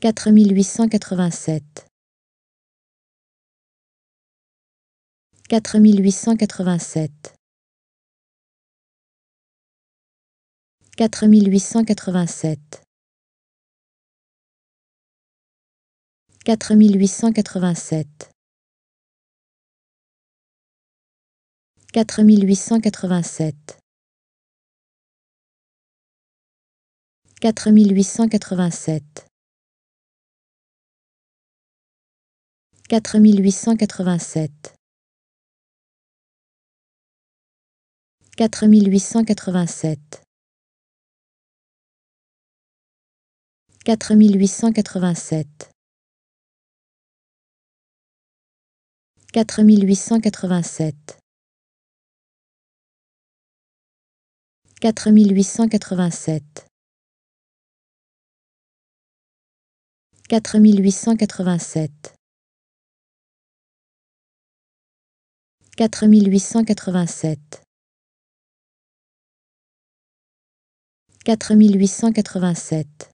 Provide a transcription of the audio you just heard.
4887 4887 4887 4887 4887 4887 4887 4887 4887 4887 4887 4887 quatre mille huit cent quatre-vingt-sept quatre mille huit cent quatre-vingt-sept